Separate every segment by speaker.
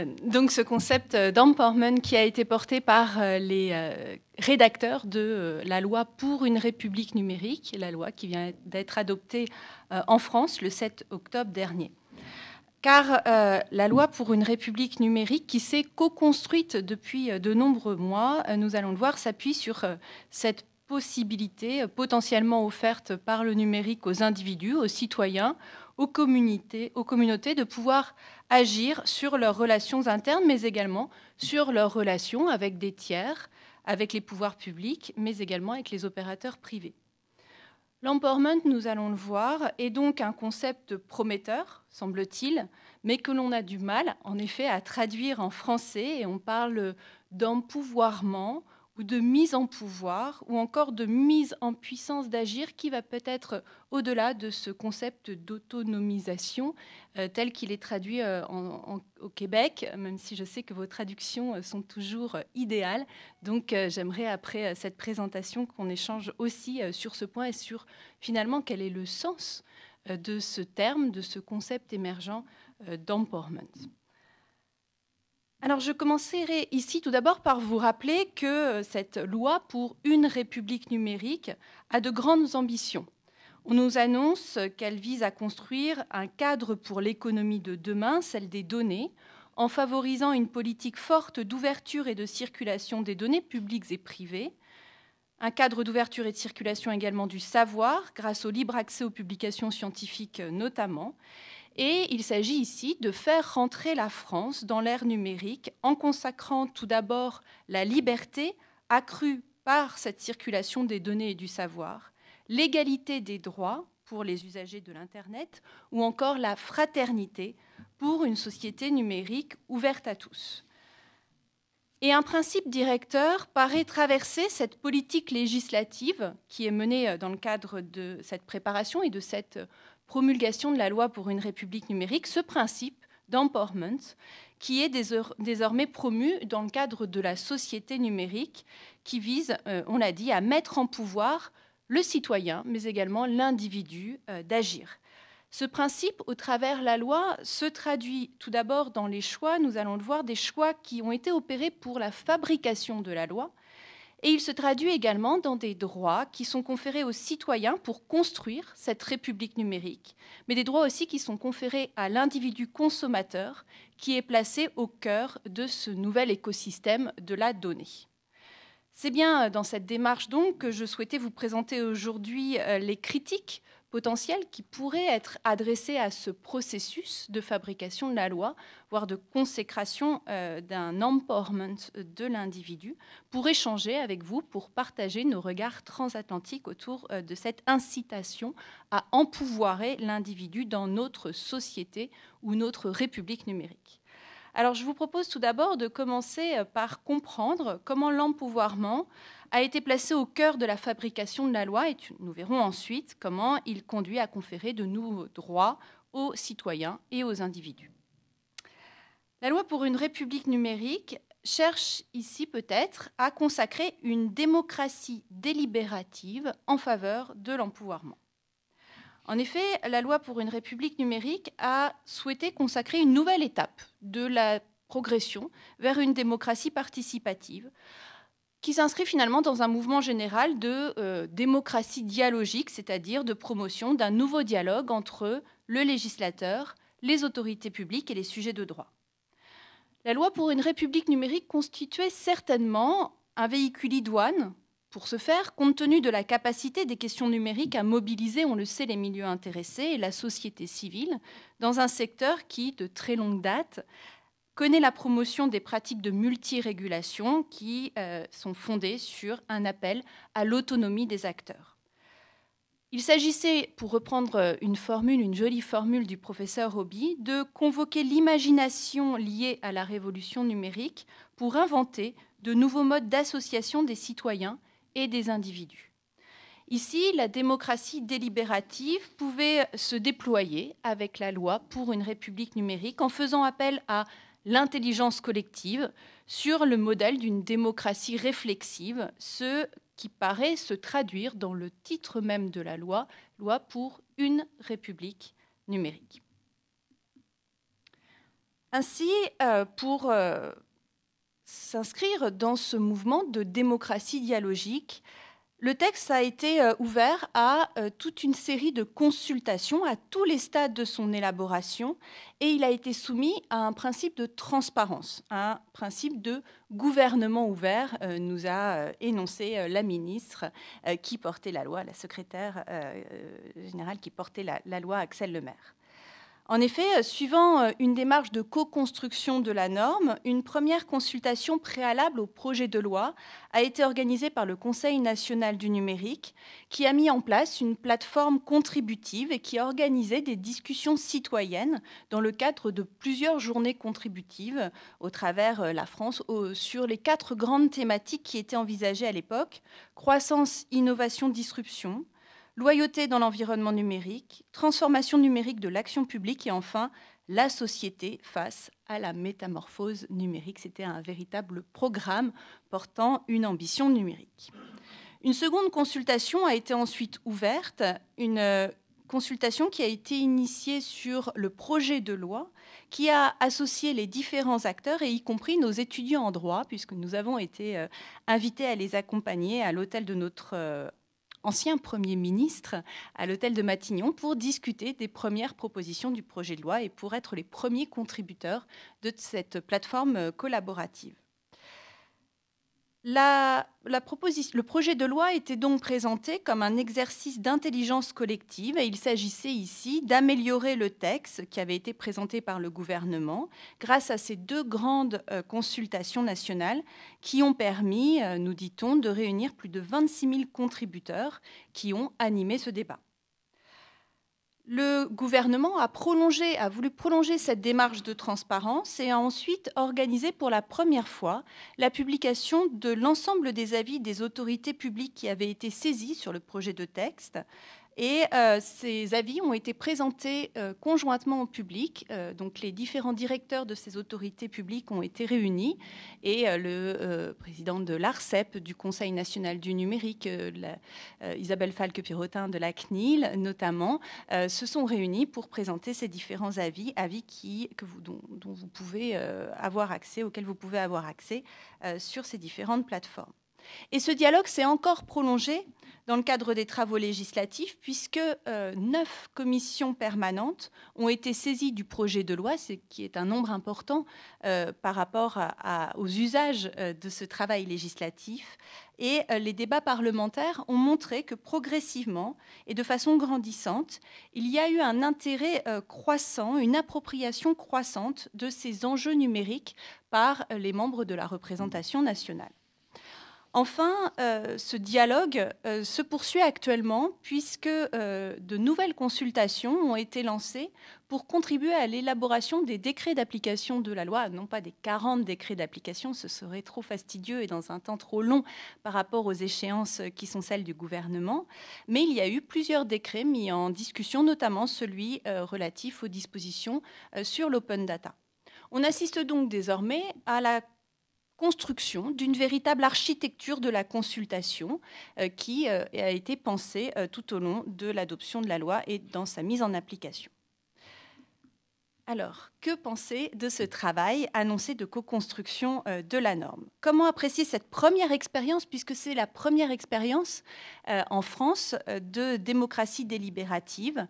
Speaker 1: Euh, donc ce concept euh, d'empowerment qui a été porté par euh, les rédacteurs de la loi pour une république numérique, la loi qui vient d'être adoptée en France le 7 octobre dernier. Car la loi pour une république numérique qui s'est co-construite depuis de nombreux mois, nous allons le voir, s'appuie sur cette possibilité potentiellement offerte par le numérique aux individus, aux citoyens, aux communautés, de pouvoir agir sur leurs relations internes, mais également sur leurs relations avec des tiers, avec les pouvoirs publics, mais également avec les opérateurs privés. L'empowerment, nous allons le voir, est donc un concept prometteur, semble-t-il, mais que l'on a du mal, en effet, à traduire en français, et on parle d'empouvoirment, ou de mise en pouvoir ou encore de mise en puissance d'agir qui va peut-être au-delà de ce concept d'autonomisation euh, tel qu'il est traduit euh, au Québec, même si je sais que vos traductions euh, sont toujours idéales. Donc j'aimerais après cette présentation qu'on échange aussi sur ce point et sur finalement quel est le sens de ce terme, de ce concept émergent d'empowerment. Alors je commencerai ici tout d'abord par vous rappeler que euh, cette loi pour une république numérique a de grandes ambitions. On nous annonce qu'elle vise à construire un cadre pour l'économie de demain, celle des données, en favorisant une politique forte d'ouverture et de circulation des données publiques et privées, un cadre d'ouverture et de circulation également du savoir, grâce au libre accès aux publications scientifiques euh, notamment, et il s'agit ici de faire rentrer la France dans l'ère numérique en consacrant tout d'abord la liberté accrue par cette circulation des données et du savoir, l'égalité des droits pour les usagers de l'Internet ou encore la fraternité pour une société numérique ouverte à tous. Et un principe directeur paraît traverser cette politique législative qui est menée euh, dans le cadre de cette préparation et de cette promulgation de la loi pour une République numérique, ce principe d'empowerment qui est désormais promu dans le cadre de la société numérique qui vise, euh, on l'a dit, à mettre en pouvoir le citoyen, mais également l'individu euh, d'agir. Ce principe, au travers de la loi, se traduit tout d'abord dans les choix, nous allons le voir, des choix qui ont été opérés pour la fabrication de la loi, et il se traduit également dans des droits qui sont conférés aux citoyens pour construire cette République numérique, mais des droits aussi qui sont conférés à l'individu consommateur qui est placé au cœur de ce nouvel écosystème de la donnée. C'est bien euh, dans cette démarche donc que je souhaitais vous présenter aujourd'hui euh, les critiques potentiel qui pourrait être adressé à ce processus de fabrication de la loi, voire de consécration euh, d'un empowerment de l'individu, pour échanger avec vous, pour partager nos regards transatlantiques autour euh, de cette incitation à empouvoirer l'individu dans notre société ou notre république numérique. Alors je vous propose tout d'abord de commencer euh, par comprendre comment l'empouvoirment a été placé au cœur de la fabrication de la loi et nous verrons ensuite comment il conduit à conférer de nouveaux droits aux citoyens et aux individus. La loi pour une république numérique cherche ici peut-être à consacrer une démocratie délibérative en faveur de l'empouvoirment. En effet, la loi pour une république numérique a souhaité consacrer une nouvelle étape de la progression vers une démocratie participative qui s'inscrit finalement dans un mouvement général de euh, démocratie dialogique, c'est-à-dire de promotion d'un nouveau dialogue entre le législateur, les autorités publiques et les sujets de droit. La loi pour une république numérique constituait certainement un véhicule idoine pour ce faire, compte tenu de la capacité des questions numériques à mobiliser, on le sait, les milieux intéressés et la société civile dans un secteur qui, de très longue date, connaît la promotion des pratiques de multirégulation qui euh, sont fondées sur un appel à l'autonomie des acteurs. Il s'agissait, pour reprendre une formule, une jolie formule du professeur Hobby, de convoquer l'imagination liée à la révolution numérique pour inventer de nouveaux modes d'association des citoyens et des individus. Ici, la démocratie délibérative pouvait se déployer avec la loi pour une république numérique en faisant appel à l'intelligence collective sur le modèle d'une démocratie réflexive, ce qui paraît se traduire dans le titre même de la loi, loi pour une république numérique. Ainsi, euh, pour euh, s'inscrire dans ce mouvement de démocratie dialogique, le texte a été euh, ouvert à euh, toute une série de consultations à tous les stades de son élaboration et il a été soumis à un principe de transparence, un principe de gouvernement ouvert, euh, nous a énoncé la ministre qui portait la loi, la secrétaire générale qui portait la, la loi Axel Lemaire. En effet, euh, suivant euh, une démarche de co-construction de la norme, une première consultation préalable au projet de loi a été organisée par le Conseil national du numérique, qui a mis en place une plateforme contributive et qui a organisé des discussions citoyennes dans le cadre de plusieurs journées contributives au travers euh, la France sur les quatre grandes thématiques qui étaient envisagées à l'époque, croissance, innovation, disruption, loyauté dans l'environnement numérique, transformation numérique de l'action publique et enfin la société face à la métamorphose numérique. C'était un véritable programme portant une ambition numérique. Une seconde consultation a été ensuite ouverte, une euh, consultation qui a été initiée sur le projet de loi qui a associé les différents acteurs et y compris nos étudiants en droit, puisque nous avons été euh, invités à les accompagner à l'hôtel de notre euh, ancien Premier ministre, à l'hôtel de Matignon pour discuter des premières propositions du projet de loi et pour être les premiers contributeurs de cette plateforme collaborative. La, le projet de loi était donc présenté comme un exercice d'intelligence collective et il s'agissait ici d'améliorer le texte qui avait été présenté par le gouvernement grâce à ces deux grandes euh, consultations nationales qui ont permis, euh, nous dit-on, de réunir plus de 26 000 contributeurs qui ont animé ce débat le gouvernement a voulu prolonger cette démarche de transparence et a ensuite organisé pour la première fois la publication de l'ensemble des avis des autorités publiques qui avaient été saisies sur le projet de texte, et euh, ces avis ont été présentés euh, conjointement au public. Euh, donc les différents directeurs de ces autorités publiques ont été réunis et le président de l'ARCEP, du Conseil national du numérique, Isabelle Falque-Pirotin de la CNIL notamment, se sont réunis pour présenter ces différents avis, avis vous pouvez avoir accès, auxquels vous pouvez avoir accès sur ces différentes plateformes. Et ce dialogue s'est encore prolongé dans le cadre des travaux législatifs, puisque euh, neuf commissions permanentes ont été saisies du projet de loi, ce qui est un nombre important euh, par rapport aux usages euh, de ce travail législatif. Et les débats parlementaires ont montré que progressivement et de façon grandissante, il y a eu un intérêt croissant, une appropriation croissante de ces enjeux numériques par les membres de la représentation nationale. Enfin, euh, ce dialogue euh, se poursuit actuellement puisque euh, de nouvelles consultations ont été lancées pour contribuer à l'élaboration des décrets d'application de la loi, non pas des 40 décrets d'application, ce serait trop fastidieux et dans un temps trop long par rapport aux échéances qui sont celles du gouvernement, mais il y a eu plusieurs décrets mis en discussion, notamment celui relatif aux dispositions sur l'open data. On assiste donc désormais à la construction d'une véritable architecture de la consultation euh, qui euh, a été pensée euh, tout au long de l'adoption de la loi et dans sa mise en application. Alors, que penser de ce travail annoncé de co-construction de la norme Comment apprécier cette première expérience, puisque c'est la première expérience en France de démocratie délibérative,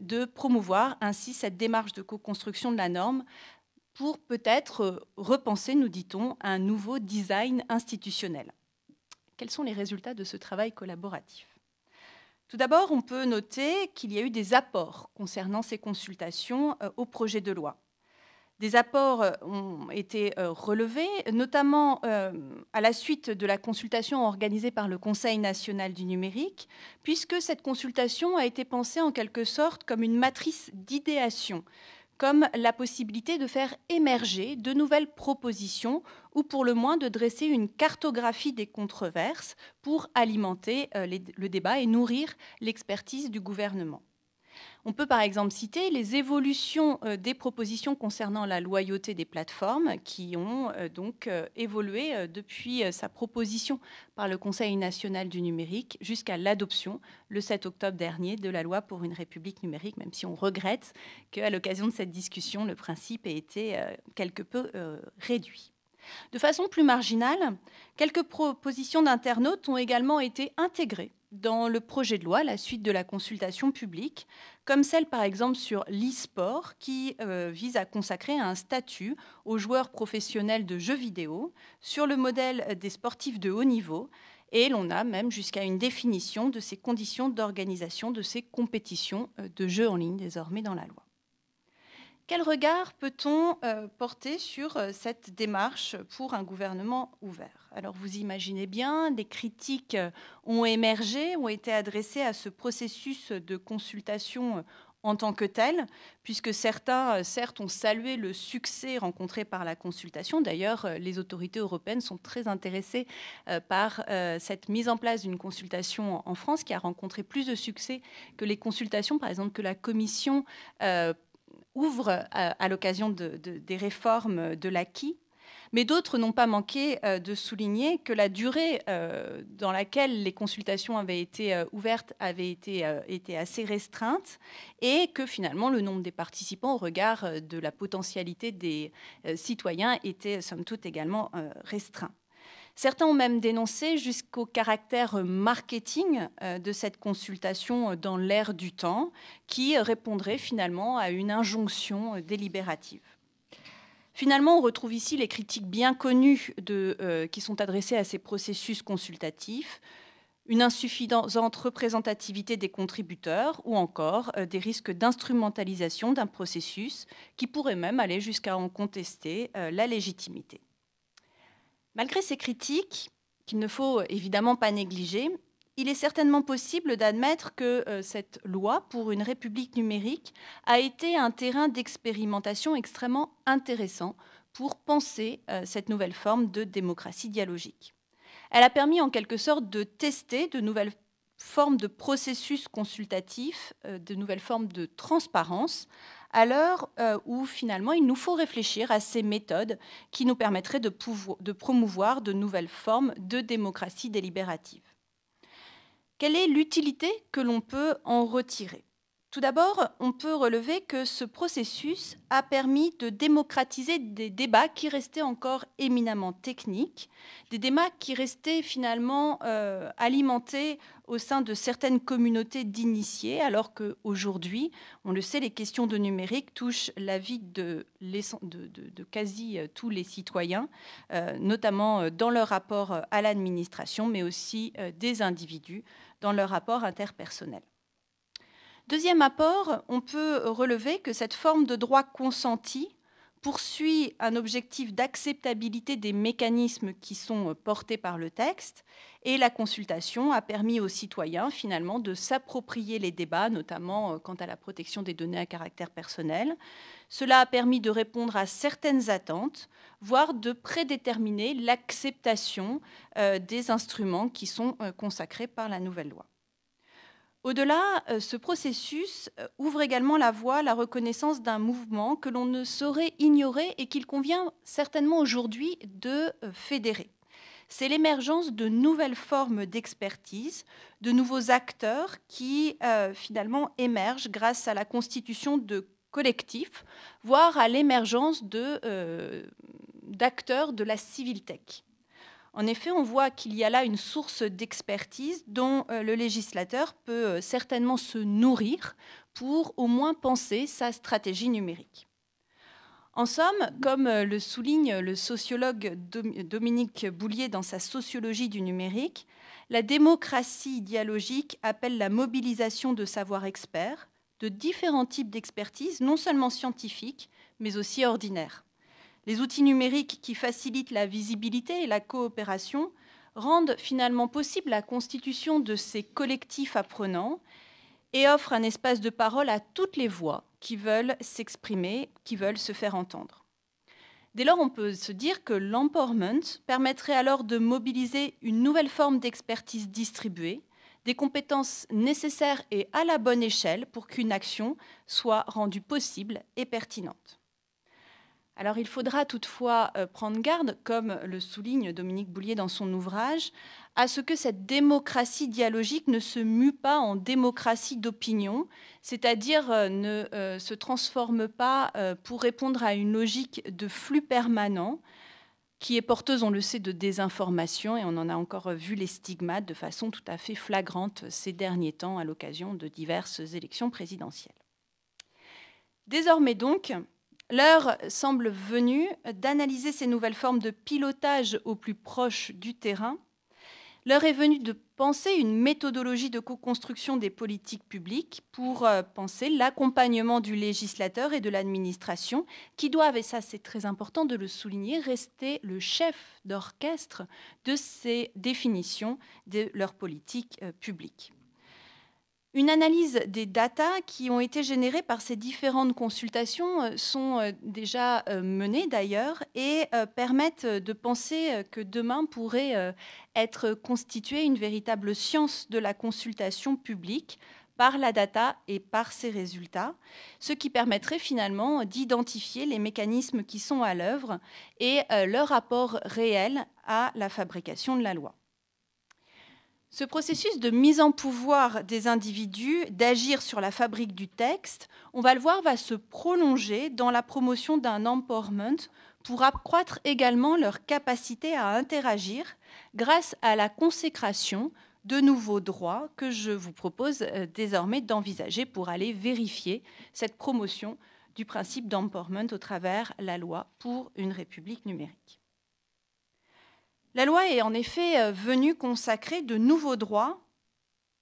Speaker 1: de promouvoir ainsi cette démarche de co-construction de la norme pour peut-être euh, repenser, nous dit-on, un nouveau design institutionnel. Quels sont les résultats de ce travail collaboratif Tout d'abord, on peut noter qu'il y a eu des apports concernant ces consultations euh, au projet de loi. Des apports euh, ont été relevés, notamment à la suite de la consultation organisée par le Conseil national du numérique, puisque cette consultation a été pensée en quelque sorte comme une matrice d'idéation comme la possibilité de faire émerger de nouvelles propositions ou pour le moins de dresser une cartographie des controverses pour alimenter euh, le débat et nourrir l'expertise du gouvernement. On peut par exemple citer les évolutions euh, des propositions concernant la loyauté des plateformes qui ont euh, donc euh, évolué depuis sa proposition par le Conseil national du numérique jusqu'à l'adoption le 7 octobre dernier de la loi pour une république numérique, même si on regrette qu'à l'occasion de cette discussion, le principe ait été quelque peu réduit. De façon plus marginale, quelques propositions d'internautes ont également été intégrées dans le projet de loi la suite de la consultation publique, comme celle par exemple sur l'e-sport qui euh, vise à consacrer un statut aux joueurs professionnels de jeux vidéo sur le modèle des sportifs de haut niveau. Et l'on a même jusqu'à une définition de ces conditions d'organisation de ces compétitions euh, de jeux en ligne désormais dans la loi. Quel regard peut-on euh, porter sur euh, cette démarche pour un gouvernement ouvert Alors vous imaginez bien, des critiques euh, ont émergé, ont été adressées à ce processus de consultation en tant que tel, puisque certains, certes, ont salué le succès rencontré par la consultation. D'ailleurs, les autorités européennes sont très intéressées par cette mise en place d'une consultation en France qui a rencontré plus de succès que les consultations, par exemple, que la Commission ouvre à, l'occasion des réformes de l'acquis. Mais d'autres n'ont pas manqué euh, de souligner que la durée euh, dans laquelle les consultations avaient été euh, ouvertes avait été, assez restreinte et que finalement le nombre des participants au regard de la potentialité des citoyens était somme toute également restreint. Certains ont même dénoncé jusqu'au caractère marketing euh, de cette consultation euh, dans l'ère du temps, qui répondrait finalement à une injonction euh, délibérative. Finalement, on retrouve ici les critiques bien connues qui sont adressées à ces processus consultatifs, une insuffisante représentativité des contributeurs ou encore des risques d'instrumentalisation d'un processus qui pourrait même aller jusqu'à en contester la légitimité. Malgré ces critiques, qu'il ne faut évidemment pas négliger, il est certainement possible d'admettre que euh, cette loi pour une république numérique a été un terrain d'expérimentation extrêmement intéressant pour penser euh, cette nouvelle forme de démocratie dialogique. Elle a permis en quelque sorte de tester de nouvelles formes de processus consultatifs, euh, de nouvelles formes de transparence, à l'heure euh, où finalement il nous faut réfléchir à ces méthodes qui nous permettraient de, de promouvoir de nouvelles formes de démocratie délibérative. Quelle est l'utilité que l'on peut en retirer tout d'abord, on peut relever que ce processus a permis de démocratiser des débats qui restaient encore éminemment techniques, des débats qui restaient finalement euh, alimentés au sein de certaines communautés d'initiés, alors qu'aujourd'hui, on le sait, les questions de numérique touchent la vie de, quasi euh, tous les citoyens, euh, notamment dans leur rapport à l'administration, mais aussi des individus dans leur rapport interpersonnel. Deuxième apport, on peut relever que cette forme de droit consenti poursuit un objectif d'acceptabilité des mécanismes qui sont portés par le texte et la consultation a permis aux citoyens finalement de s'approprier les débats, notamment euh, quant à la protection des données à caractère personnel. Cela a permis de répondre à certaines attentes, voire de prédéterminer l'acceptation euh, des instruments qui sont euh, consacrés par la nouvelle loi. Au-delà, euh, ce processus euh, ouvre également la voie à la reconnaissance d'un mouvement que l'on ne saurait ignorer et qu'il convient certainement aujourd'hui de euh, fédérer. C'est l'émergence de nouvelles formes d'expertise, de nouveaux acteurs qui finalement émergent grâce à la constitution de collectifs, voire à l'émergence d'acteurs de, de la civil tech. En effet, on voit qu'il y a là une source d'expertise dont euh, le législateur peut euh, certainement se nourrir pour au moins penser sa stratégie numérique. En somme, comme euh, le souligne le sociologue Dominique Boulier dans sa sociologie du numérique, la démocratie dialogique appelle la mobilisation de savoirs experts, de différents types d'expertise, non seulement scientifiques, mais aussi ordinaires. Les outils numériques qui facilitent la visibilité et la coopération rendent finalement possible la constitution de ces collectifs apprenants et offrent un espace de parole à toutes les voix qui veulent s'exprimer, qui veulent se faire entendre. Dès lors, on peut se dire que l'empowerment permettrait alors de mobiliser une nouvelle forme d'expertise distribuée, des compétences nécessaires et à la bonne échelle pour qu'une action soit rendue possible et pertinente. Alors il faudra toutefois euh, prendre garde, comme le souligne Dominique Boulier dans son ouvrage, à ce que cette démocratie dialogique ne se mue pas en démocratie d'opinion, c'est-à-dire euh, ne euh, se transforme pas pour répondre à une logique de flux permanent qui est porteuse, on le sait, de désinformation, et on en a encore vu les stigmates de façon tout à fait flagrante ces derniers temps à l'occasion de diverses élections présidentielles. Désormais donc, L'heure semble venue d'analyser ces nouvelles formes de pilotage au plus proche du terrain. L'heure est venue de penser une méthodologie de co-construction des politiques publiques pour euh, penser l'accompagnement du législateur et de l'administration qui doivent, et ça c'est très important de le souligner, rester le chef d'orchestre de ces définitions de leurs politiques euh, publiques. Une analyse des datas qui ont été générées par ces différentes consultations euh, sont euh, déjà euh, menées d'ailleurs et permettent de penser que demain pourrait être constituée une véritable science de la consultation publique par la data et par ses résultats, ce qui permettrait finalement d'identifier les mécanismes qui sont à l'œuvre et leur rapport réel à la fabrication de la loi. Ce processus de mise en pouvoir des individus, d'agir sur la fabrique du texte, on va le voir, va se prolonger dans la promotion d'un empowerment pour accroître également leur capacité à interagir grâce à la consécration de nouveaux droits que je vous propose euh, désormais d'envisager pour aller vérifier cette promotion du principe d'empowerment au travers la loi pour une république numérique. La loi est en effet euh, venue consacrer de nouveaux droits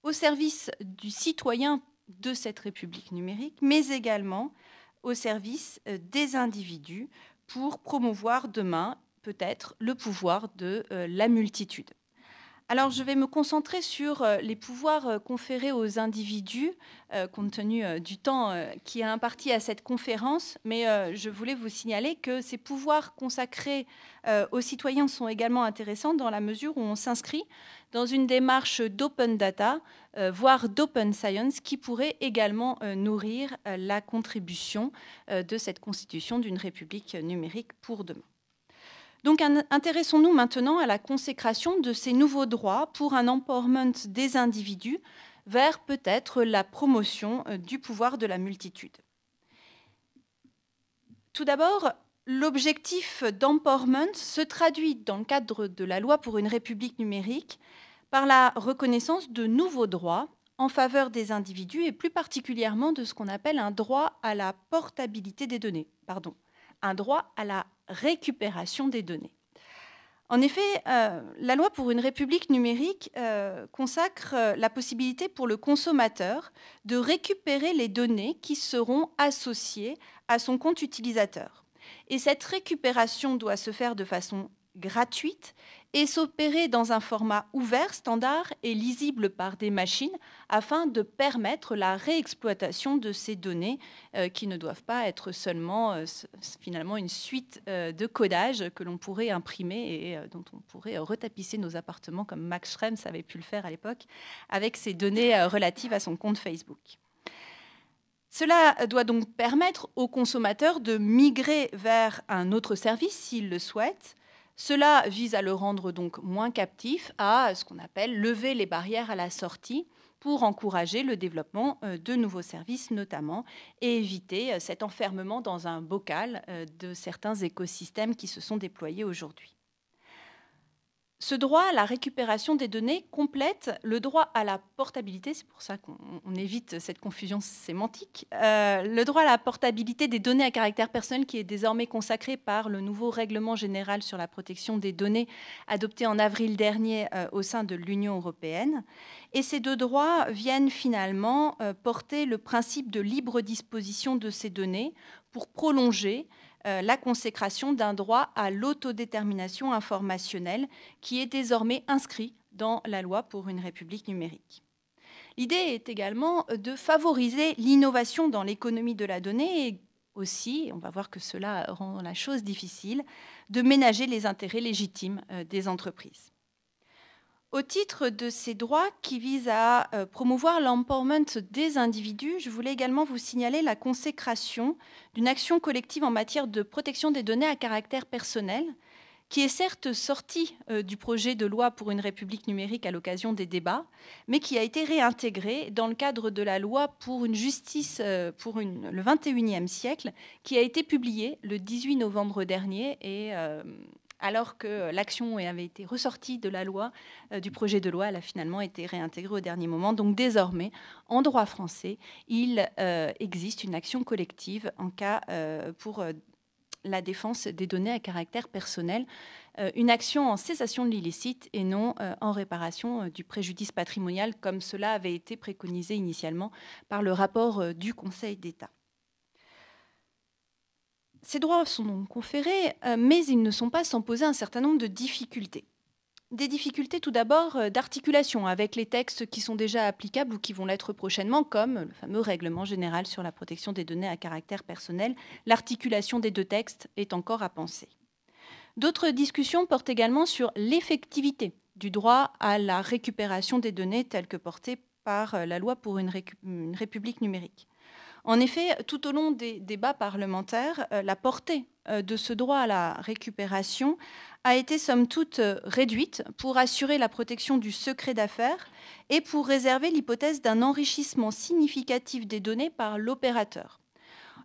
Speaker 1: au service du citoyen de cette République numérique, mais également au service euh, des individus pour promouvoir demain peut-être le pouvoir de euh, la multitude. Alors, je vais me concentrer sur euh, les pouvoirs euh, conférés aux individus, euh, compte tenu du temps qui est imparti à cette conférence, mais je voulais vous signaler que ces pouvoirs consacrés aux citoyens sont également intéressants dans la mesure où on s'inscrit dans une démarche d'open data, voire d'open science, qui pourrait également nourrir la contribution de cette constitution d'une république numérique pour demain. Donc intéressons-nous maintenant à la consécration de ces nouveaux droits pour un empowerment des individus vers peut-être la promotion euh, du pouvoir de la multitude. Tout d'abord, l'objectif d'empowerment se traduit dans le cadre de la loi pour une république numérique par la reconnaissance de nouveaux droits en faveur des individus et plus particulièrement de ce qu'on appelle un droit à la portabilité des données, pardon, un droit à la récupération des données. En effet, euh, la loi pour une république numérique euh, consacre euh, la possibilité pour le consommateur de récupérer les données qui seront associées à son compte utilisateur. Et cette récupération doit se faire de façon gratuite et s'opérer dans un format ouvert, standard et lisible par des machines afin de permettre la réexploitation de ces données euh, qui ne doivent pas être seulement euh, finalement une suite euh, de codage que l'on pourrait imprimer et dont on pourrait retapisser nos appartements comme Max Schrems avait pu le faire à l'époque avec ses données relatives à son compte Facebook. Cela doit donc permettre aux consommateurs de migrer vers un autre service s'ils le souhaitent cela vise à le rendre donc moins captif, à ce qu'on appelle lever les barrières à la sortie pour encourager le développement euh, de nouveaux services notamment et éviter euh, cet enfermement dans un bocal euh, de certains écosystèmes qui se sont déployés aujourd'hui. Ce droit à la récupération des données complète le droit à la portabilité, c'est pour ça qu'on évite cette confusion sémantique, euh, le droit à la portabilité des données à caractère personnel qui est désormais consacré par le nouveau règlement général sur la protection des données adopté en avril dernier euh, au sein de l'Union européenne. Et ces deux droits viennent finalement euh, porter le principe de libre disposition de ces données pour prolonger euh, la consécration d'un droit à l'autodétermination informationnelle qui est désormais inscrit dans la loi pour une République numérique. L'idée est également de favoriser l'innovation dans l'économie de la donnée et aussi, on va voir que cela rend la chose difficile, de ménager les intérêts légitimes euh, des entreprises. Au titre de ces droits qui visent à euh, promouvoir l'empowerment des individus, je voulais également vous signaler la consécration d'une action collective en matière de protection des données à caractère personnel, qui est certes sortie euh, du projet de loi pour une République numérique à l'occasion des débats, mais qui a été réintégrée dans le cadre de la loi pour une justice euh, pour une, le 21e siècle, qui a été publiée le 18 novembre dernier et alors que l'action avait été ressortie de la loi, euh, du projet de loi, elle a finalement été réintégrée au dernier moment. Donc désormais, en droit français, il euh, existe une action collective en cas euh, pour la défense des données à caractère personnel, une action en cessation de l'illicite et non en réparation du préjudice patrimonial comme cela avait été préconisé initialement par le rapport du Conseil d'État. Ces droits sont donc conférés, euh, mais ils ne sont pas sans poser un certain nombre de difficultés. Des difficultés tout d'abord euh, d'articulation avec les textes qui sont déjà applicables ou qui vont l'être prochainement, comme le fameux règlement général sur la protection des données à caractère personnel. L'articulation des deux textes est encore à penser. D'autres discussions portent également sur l'effectivité du droit à la récupération des données telles que portées par euh, la loi pour une, République numérique. En effet, tout au long des débats parlementaires, euh, la portée euh, de ce droit à la récupération a été somme toute euh, réduite pour assurer la protection du secret d'affaires et pour réserver l'hypothèse d'un enrichissement significatif des données par l'opérateur.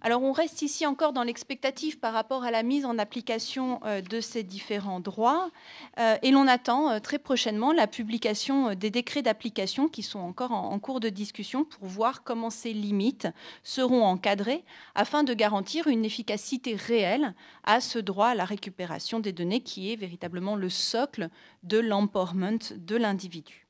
Speaker 1: Alors on reste ici encore dans l'expectative par rapport à la mise en application euh, de ces différents droits euh, et l'on attend euh, très prochainement la publication des décrets d'application qui sont encore en cours de discussion pour voir comment ces limites seront encadrées afin de garantir une efficacité réelle à ce droit à la récupération des données qui est véritablement le socle de l'empowerment de l'individu.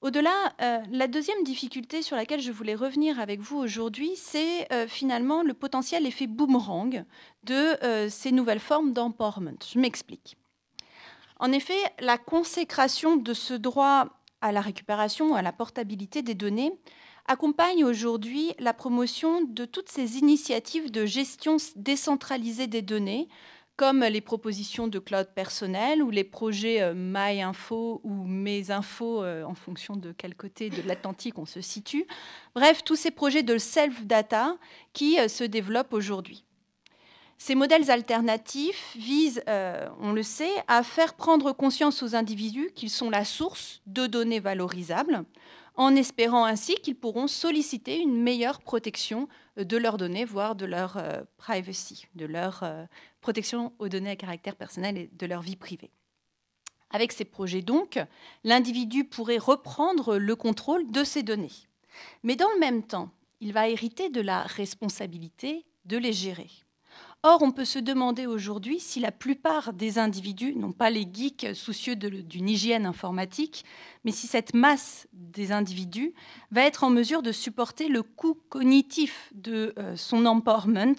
Speaker 1: Au-delà, euh, la deuxième difficulté sur laquelle je voulais revenir avec vous aujourd'hui, c'est euh, finalement le potentiel effet boomerang de euh, ces nouvelles formes d'empowerment. Je m'explique. En effet, la consécration de ce droit à la récupération, à la portabilité des données, accompagne aujourd'hui la promotion de toutes ces initiatives de gestion décentralisée des données, comme les propositions de cloud personnel ou les projets euh, MyInfo ou MesInfo euh, en fonction de quel côté de l'Atlantique on se situe. Bref, tous ces projets de self-data qui euh, se développent aujourd'hui. Ces modèles alternatifs visent, on le sait, à faire prendre conscience aux individus qu'ils sont la source de données valorisables, en espérant ainsi qu'ils pourront solliciter une meilleure protection de leurs données, voire de leur euh, privacy, de leur euh, protection aux données à caractère personnel et de leur vie privée. Avec ces projets donc, l'individu pourrait reprendre le contrôle de ces données. Mais dans le même temps, il va hériter de la responsabilité de les gérer. Or, on peut se demander aujourd'hui si la plupart des individus, non pas les geeks soucieux d'une hygiène informatique, mais si cette masse des individus va être en mesure de supporter le coût cognitif de euh, son empowerment,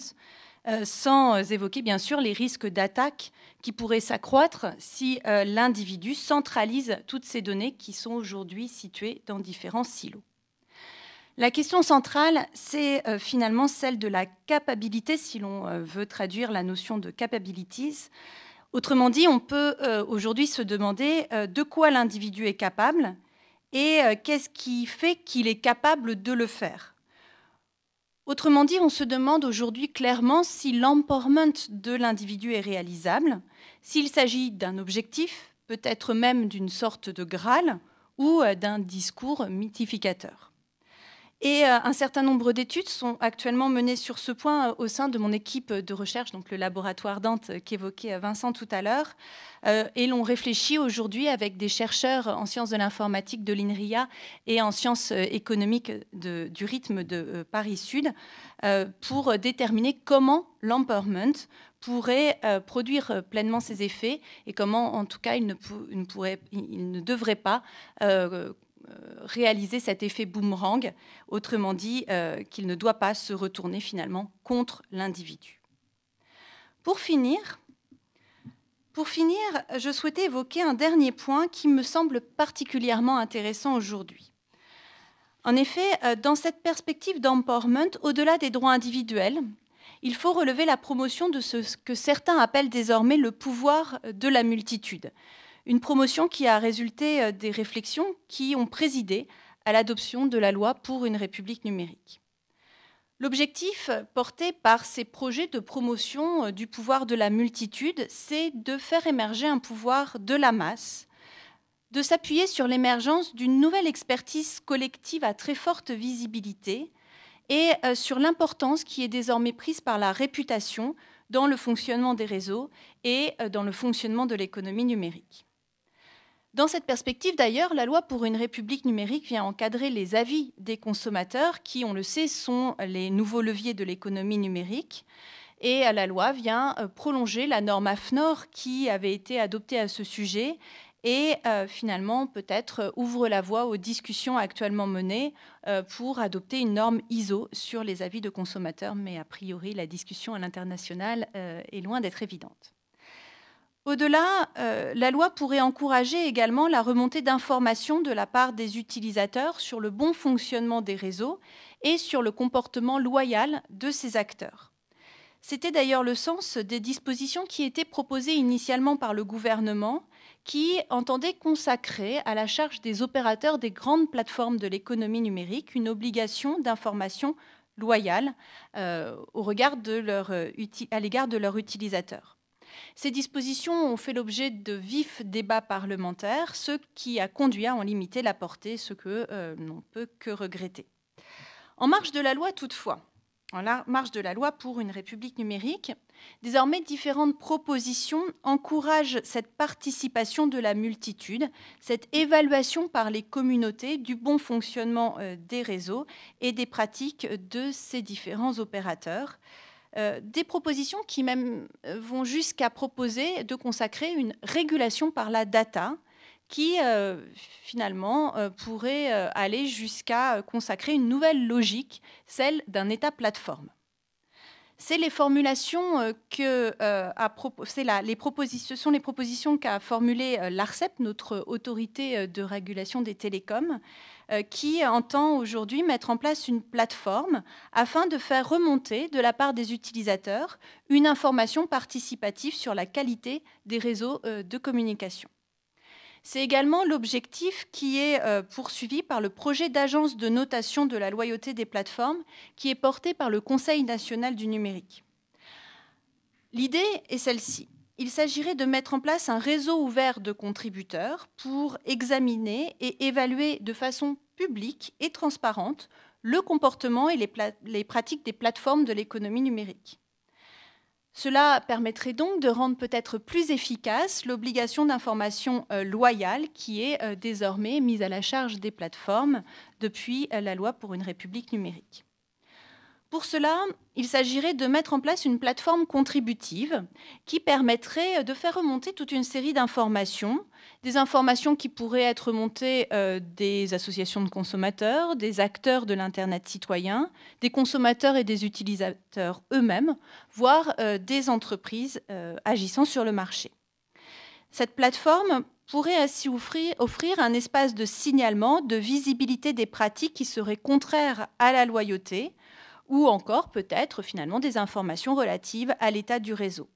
Speaker 1: euh, sans euh, évoquer bien sûr les risques d'attaque qui pourraient s'accroître si l'individu centralise toutes ces données qui sont aujourd'hui situées dans différents silos. La question centrale, c'est euh, finalement celle de la capacité, si l'on euh, veut traduire la notion de capabilities. Autrement dit, on peut euh, aujourd'hui se demander de quoi l'individu est capable et qu'est-ce qui fait qu'il est capable de le faire. Autrement dit, on se demande aujourd'hui clairement si l'empowerment de l'individu est réalisable, s'il s'agit d'un objectif, peut-être même d'une sorte de Graal ou d'un discours mythificateur. Et euh, un certain nombre d'études sont actuellement menées sur ce point euh, au sein de mon équipe de recherche, donc le laboratoire Dante euh, qu'évoquait Vincent tout à l'heure. et l'on réfléchit aujourd'hui avec des chercheurs en sciences de l'informatique de l'INRIA et en sciences économiques de, du rythme de Paris-Sud pour déterminer comment l'empowerment pourrait produire pleinement ses effets et comment, en tout cas, il ne, pourrait, il ne devrait pas euh, réaliser cet effet boomerang, autrement dit euh, qu'il ne doit pas se retourner finalement contre l'individu. Pour finir, pour finir, je souhaitais évoquer un dernier point qui me semble particulièrement intéressant aujourd'hui. En effet, euh, dans cette perspective d'empowerment, au-delà des droits individuels, il faut relever la promotion de ce que certains appellent désormais le pouvoir de la multitude, une promotion qui a résulté euh, des réflexions qui ont présidé à l'adoption de la loi pour une République numérique. L'objectif euh, porté par ces projets de promotion euh, du pouvoir de la multitude, c'est de faire émerger un pouvoir de la masse, de s'appuyer sur l'émergence d'une nouvelle expertise collective à très forte visibilité et sur l'importance qui est désormais prise par la réputation dans le fonctionnement des réseaux et dans le fonctionnement de l'économie numérique. Dans cette perspective, d'ailleurs, la loi pour une république numérique vient encadrer les avis des consommateurs, qui, on le sait, sont les nouveaux leviers de l'économie numérique. Et la loi vient euh, prolonger la norme AFNOR qui avait été adoptée à ce sujet et euh, finalement peut-être euh, ouvre la voie aux discussions actuellement menées pour adopter une norme ISO sur les avis de consommateurs. Mais a priori, la discussion à l'international est loin d'être évidente. Au-delà, euh, la loi pourrait encourager également la remontée d'informations de la part des utilisateurs sur le bon fonctionnement des réseaux et sur le comportement loyal de ces acteurs. C'était d'ailleurs le sens des dispositions qui étaient proposées initialement par le gouvernement, qui entendait consacrer à la charge des opérateurs des grandes plateformes de l'économie numérique une obligation d'information loyale euh, au regard euh, à l'égard de leurs utilisateurs. Ces dispositions ont fait l'objet de vifs débats parlementaires, ce qui a conduit à en limiter la portée, ce que l'on euh, l'on peut que regretter. En marge de la loi, toutefois, en marge de la loi pour une République numérique, désormais différentes propositions encouragent cette participation de la multitude, cette évaluation par les communautés du bon fonctionnement euh, des réseaux et des pratiques de ces différents opérateurs. Euh, des propositions qui même euh, vont jusqu'à proposer de consacrer une régulation par la data qui euh, finalement pourrait aller jusqu'à consacrer une nouvelle logique, celle d'un État plateforme. C'est les formulations que ce sont les propositions qu'a formulées l'ARCEP, notre autorité de régulation des télécoms, euh, qui entend aujourd'hui mettre en place une plateforme afin de faire remonter de la part des utilisateurs une information participative sur la qualité des réseaux euh, de communication. C'est également l'objectif qui est euh, poursuivi par le projet d'agence de notation de la loyauté des plateformes qui est porté par le Conseil national du numérique. L'idée est celle-ci il s'agirait de mettre en place un réseau ouvert de contributeurs pour examiner et évaluer de façon publique et transparente le comportement et les, pratiques des plateformes de l'économie numérique. Cela permettrait donc de rendre peut-être plus efficace l'obligation d'information euh, loyale qui est euh, désormais mise à la charge des plateformes depuis euh, la loi pour une République numérique. Pour cela, il s'agirait de mettre en place une plateforme contributive qui permettrait de faire remonter toute une série d'informations, des informations qui pourraient être montées euh, des associations de consommateurs, des acteurs de l'Internet citoyen, des consommateurs et des utilisateurs eux-mêmes, voire euh, des entreprises euh, agissant sur le marché. Cette plateforme pourrait ainsi offrir, un espace de signalement, de visibilité des pratiques qui seraient contraires à la loyauté, ou encore peut-être finalement des informations relatives à l'état du réseau.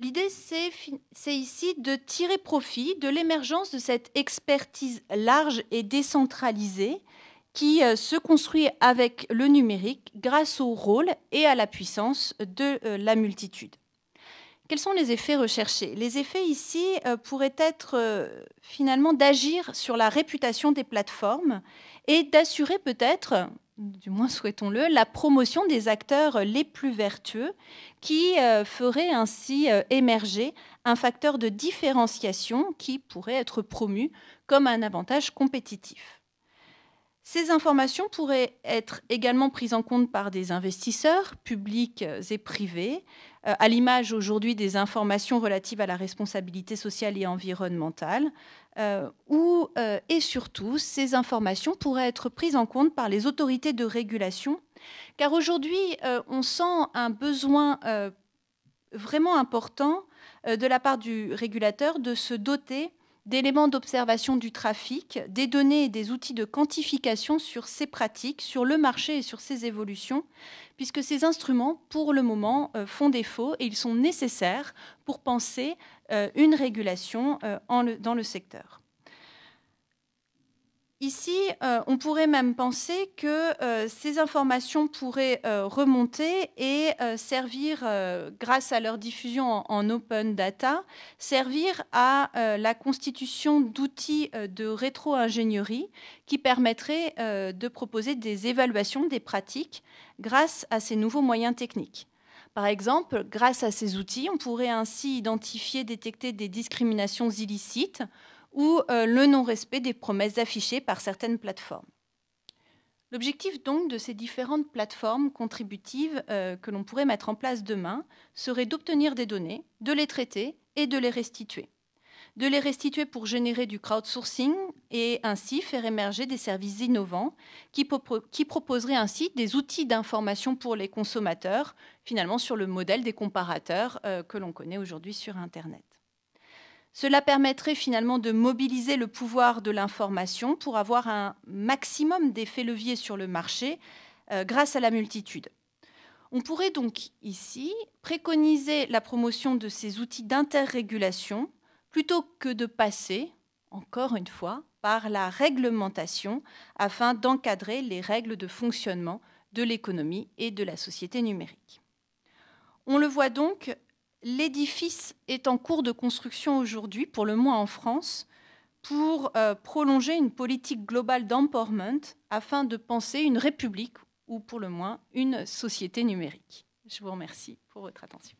Speaker 1: L'idée, c'est ici de tirer profit de l'émergence de cette expertise large et décentralisée qui euh, se construit avec le numérique grâce au rôle et à la puissance de euh, la multitude. Quels sont les effets recherchés Les effets ici euh, pourraient être finalement d'agir sur la réputation des plateformes et d'assurer peut-être, du moins souhaitons-le, la promotion des acteurs les plus vertueux qui euh, ferait ainsi euh, émerger un facteur de différenciation qui pourrait être promu comme un avantage compétitif. Ces informations pourraient être également prises en compte par des investisseurs, publics et privés, euh, à l'image aujourd'hui des informations relatives à la responsabilité sociale et environnementale, euh, où, euh, et surtout, ces informations pourraient être prises en compte par les autorités de régulation, car aujourd'hui, on sent un besoin vraiment important de la part du régulateur de se doter d'éléments d'observation du trafic, des données et des outils de quantification sur ces pratiques, sur le marché et sur ses évolutions, puisque ces instruments, pour le moment, euh, font défaut et ils sont nécessaires pour penser euh, une régulation euh, dans le secteur. Ici, euh, on pourrait même penser que euh, ces informations pourraient euh, remonter et servir, grâce à leur diffusion en, en open data, servir à la constitution d'outils de rétro-ingénierie qui permettraient de proposer des évaluations des pratiques grâce à ces nouveaux moyens techniques. Par exemple, grâce à ces outils, on pourrait ainsi identifier, détecter des discriminations illicites ou euh, le non-respect des promesses affichées par certaines plateformes. L'objectif donc de ces différentes plateformes contributives euh, que l'on pourrait mettre en place demain serait d'obtenir des données, de les traiter et de les restituer. De les restituer pour générer du crowdsourcing et ainsi faire émerger des services innovants qui, proposeraient ainsi des outils d'information pour les consommateurs, finalement sur le modèle des comparateurs euh, que l'on connaît aujourd'hui sur Internet. Cela permettrait finalement de mobiliser le pouvoir de l'information pour avoir un maximum d'effets leviers sur le marché euh, grâce à la multitude. On pourrait donc ici préconiser la promotion de ces outils d'interrégulation plutôt que de passer, encore une fois, par la réglementation afin d'encadrer les règles de fonctionnement de l'économie et de la société numérique. On le voit donc, L'édifice est en cours de construction aujourd'hui, pour le moins en France, pour euh, prolonger une politique globale d'empowerment afin de penser une république ou pour le moins une société numérique. Je vous remercie pour votre attention.